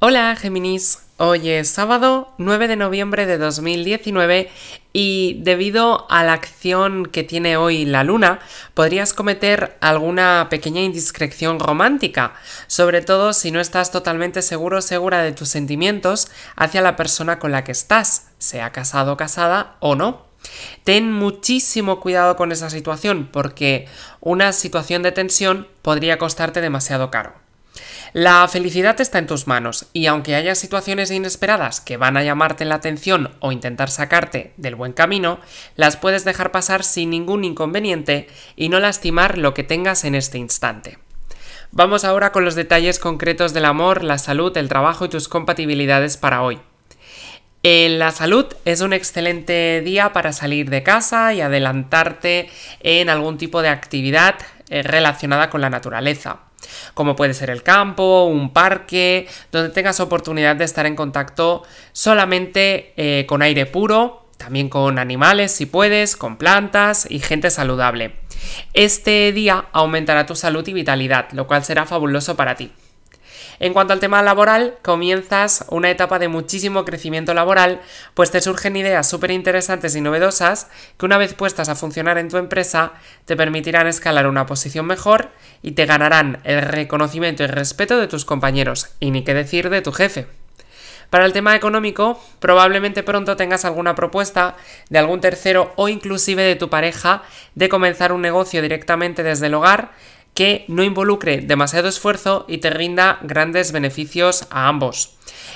Hola Géminis, hoy es sábado 9 de noviembre de 2019 y debido a la acción que tiene hoy la luna, podrías cometer alguna pequeña indiscreción romántica, sobre todo si no estás totalmente seguro o segura de tus sentimientos hacia la persona con la que estás, sea casado, o casada o no. Ten muchísimo cuidado con esa situación porque una situación de tensión podría costarte demasiado caro. La felicidad está en tus manos y aunque haya situaciones inesperadas que van a llamarte la atención o intentar sacarte del buen camino, las puedes dejar pasar sin ningún inconveniente y no lastimar lo que tengas en este instante. Vamos ahora con los detalles concretos del amor, la salud, el trabajo y tus compatibilidades para hoy. En eh, la salud es un excelente día para salir de casa y adelantarte en algún tipo de actividad eh, relacionada con la naturaleza como puede ser el campo, un parque, donde tengas oportunidad de estar en contacto solamente eh, con aire puro, también con animales si puedes, con plantas y gente saludable. Este día aumentará tu salud y vitalidad, lo cual será fabuloso para ti. En cuanto al tema laboral, comienzas una etapa de muchísimo crecimiento laboral, pues te surgen ideas súper interesantes y novedosas que una vez puestas a funcionar en tu empresa te permitirán escalar una posición mejor y te ganarán el reconocimiento y respeto de tus compañeros, y ni qué decir de tu jefe. Para el tema económico, probablemente pronto tengas alguna propuesta de algún tercero o inclusive de tu pareja de comenzar un negocio directamente desde el hogar que no involucre demasiado esfuerzo y te rinda grandes beneficios a ambos.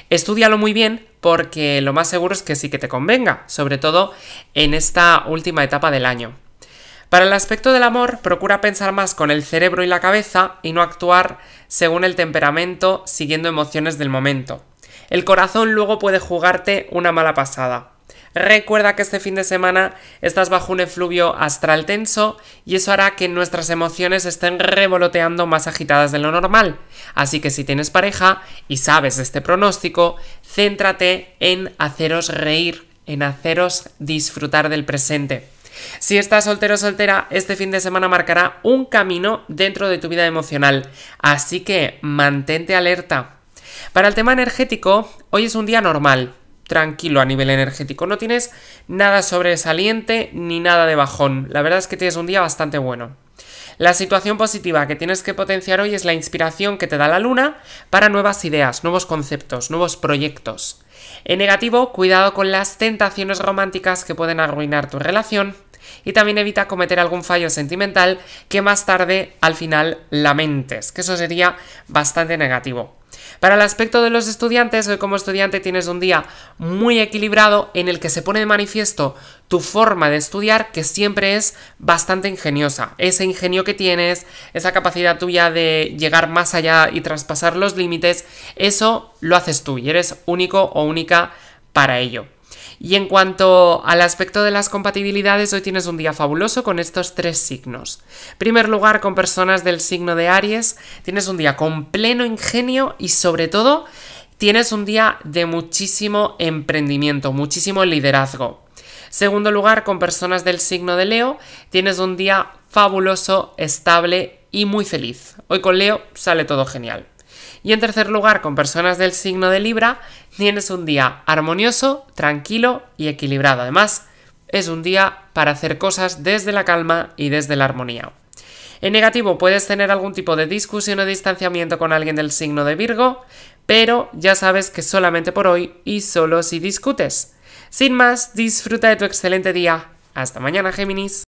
Estúdialo muy bien porque lo más seguro es que sí que te convenga, sobre todo en esta última etapa del año. Para el aspecto del amor, procura pensar más con el cerebro y la cabeza y no actuar según el temperamento siguiendo emociones del momento. El corazón luego puede jugarte una mala pasada. Recuerda que este fin de semana estás bajo un efluvio astral tenso y eso hará que nuestras emociones estén revoloteando más agitadas de lo normal. Así que si tienes pareja y sabes este pronóstico, céntrate en haceros reír, en haceros disfrutar del presente. Si estás soltero o soltera, este fin de semana marcará un camino dentro de tu vida emocional, así que mantente alerta. Para el tema energético, hoy es un día normal, tranquilo a nivel energético. No tienes nada sobresaliente ni nada de bajón. La verdad es que tienes un día bastante bueno. La situación positiva que tienes que potenciar hoy es la inspiración que te da la luna para nuevas ideas, nuevos conceptos, nuevos proyectos. En negativo, cuidado con las tentaciones románticas que pueden arruinar tu relación y también evita cometer algún fallo sentimental que más tarde al final lamentes, que eso sería bastante negativo. Para el aspecto de los estudiantes, hoy como estudiante tienes un día muy equilibrado en el que se pone de manifiesto tu forma de estudiar que siempre es bastante ingeniosa. Ese ingenio que tienes, esa capacidad tuya de llegar más allá y traspasar los límites, eso lo haces tú y eres único o única para ello. Y en cuanto al aspecto de las compatibilidades, hoy tienes un día fabuloso con estos tres signos. En primer lugar, con personas del signo de Aries, tienes un día con pleno ingenio y sobre todo tienes un día de muchísimo emprendimiento, muchísimo liderazgo. Segundo lugar, con personas del signo de Leo, tienes un día fabuloso, estable y muy feliz. Hoy con Leo sale todo genial. Y en tercer lugar, con personas del signo de Libra, tienes un día armonioso, tranquilo y equilibrado. Además, es un día para hacer cosas desde la calma y desde la armonía. En negativo, puedes tener algún tipo de discusión o distanciamiento con alguien del signo de Virgo, pero ya sabes que solamente por hoy y solo si discutes. Sin más, disfruta de tu excelente día. Hasta mañana, Géminis.